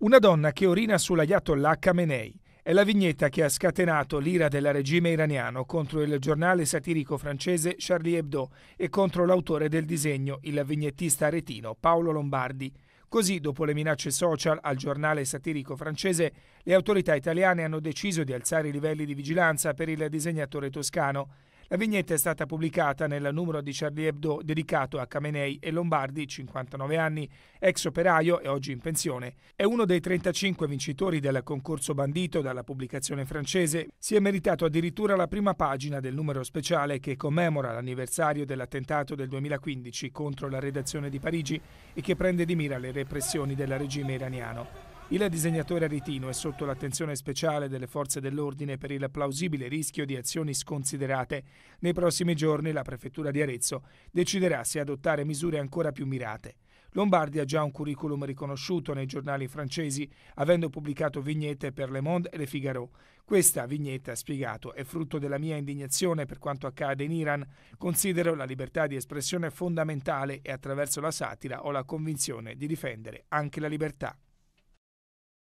Una donna che orina sull'Ayatollah Khamenei è la vignetta che ha scatenato l'ira del regime iraniano contro il giornale satirico francese Charlie Hebdo e contro l'autore del disegno, il vignettista aretino Paolo Lombardi. Così, dopo le minacce social al giornale satirico francese, le autorità italiane hanno deciso di alzare i livelli di vigilanza per il disegnatore toscano. La vignetta è stata pubblicata nel numero di Charlie Hebdo dedicato a Camenei e Lombardi, 59 anni, ex operaio e oggi in pensione. È uno dei 35 vincitori del concorso bandito dalla pubblicazione francese. Si è meritato addirittura la prima pagina del numero speciale che commemora l'anniversario dell'attentato del 2015 contro la redazione di Parigi e che prende di mira le repressioni del regime iraniano. Il disegnatore aretino è sotto l'attenzione speciale delle forze dell'ordine per il plausibile rischio di azioni sconsiderate. Nei prossimi giorni la prefettura di Arezzo deciderà se adottare misure ancora più mirate. Lombardi ha già un curriculum riconosciuto nei giornali francesi, avendo pubblicato vignette per Le Monde e Le Figaro. Questa vignetta, ha spiegato, è frutto della mia indignazione per quanto accade in Iran. Considero la libertà di espressione fondamentale e attraverso la satira ho la convinzione di difendere anche la libertà.